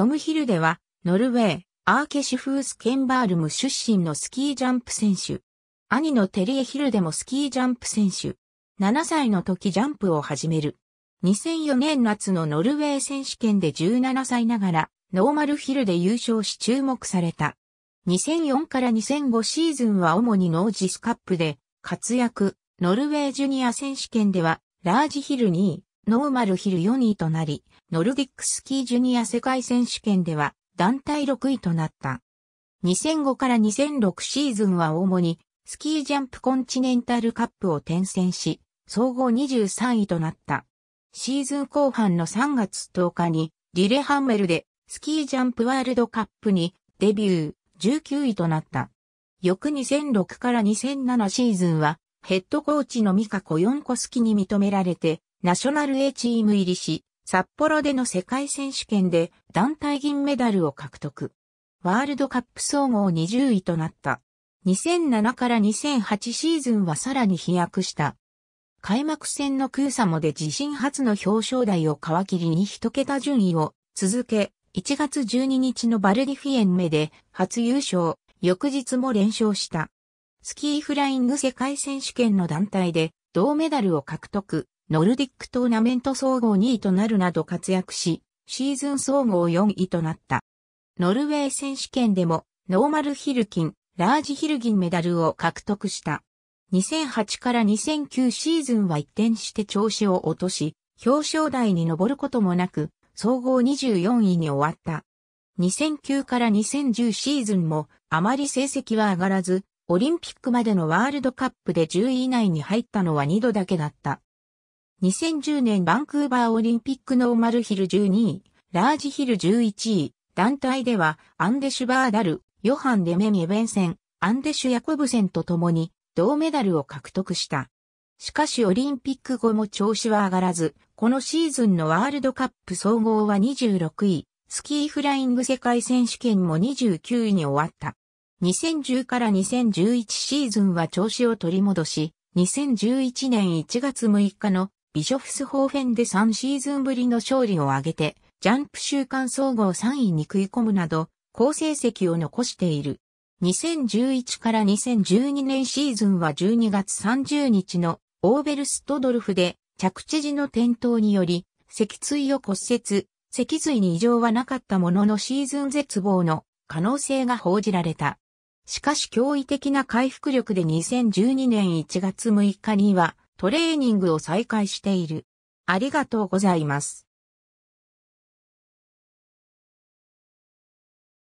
トム・ヒルデは、ノルウェー、アーケシュフース・ケンバールム出身のスキージャンプ選手。兄のテリエ・ヒルデもスキージャンプ選手。7歳の時ジャンプを始める。2004年夏のノルウェー選手権で17歳ながら、ノーマルヒルで優勝し注目された。2004から2005シーズンは主にノージスカップで活躍、ノルウェージュニア選手権ではラージヒル2位、ノーマルヒル4位となり、ノルディックスキージュニア世界選手権では団体6位となった。2005から2006シーズンは主にスキージャンプコンチネンタルカップを転戦し、総合23位となった。シーズン後半の3月10日にリレハンメルでスキージャンプワールドカップにデビュー19位となった。翌2006から2007シーズンはヘッドコーチのミカコヨンコスキに認められてナショナル A チーム入りし、札幌での世界選手権で団体銀メダルを獲得。ワールドカップ総合20位となった。2007から2008シーズンはさらに飛躍した。開幕戦のクーサモで自身初の表彰台を皮切りに一桁順位を続け、1月12日のバルディフィエンメで初優勝、翌日も連勝した。スキーフライング世界選手権の団体で銅メダルを獲得、ノルディックトーナメント総合2位となるなど活躍し、シーズン総合4位となった。ノルウェー選手権でも、ノーマルヒルキン、ラージヒルギンメダルを獲得した。2008から2009シーズンは一転して調子を落とし、表彰台に上ることもなく、総合24位に終わった。2009から2010シーズンもあまり成績は上がらず、オリンピックまでのワールドカップで10位以内に入ったのは2度だけだった。2010年バンクーバーオリンピックノーマルヒル12位、ラージヒル11位、団体ではアンデシュ・バーダル、ヨハン・デメ・ミエベンセン、アンデシュ・ヤコブセンと共に銅メダルを獲得した。しかしオリンピック後も調子は上がらず、このシーズンのワールドカップ総合は26位、スキーフライング世界選手権も29位に終わった。2010から2011シーズンは調子を取り戻し、2011年1月6日のビショフスホーフェンで3シーズンぶりの勝利を挙げて、ジャンプ週間総合3位に食い込むなど、好成績を残している。2011から2012年シーズンは12月30日のオーベルストドルフで着地時の転倒により、脊椎を骨折、脊髄に異常はなかったもののシーズン絶望の可能性が報じられた。しかし驚異的な回復力で2012年1月6日にはトレーニングを再開している。ありがとうございます。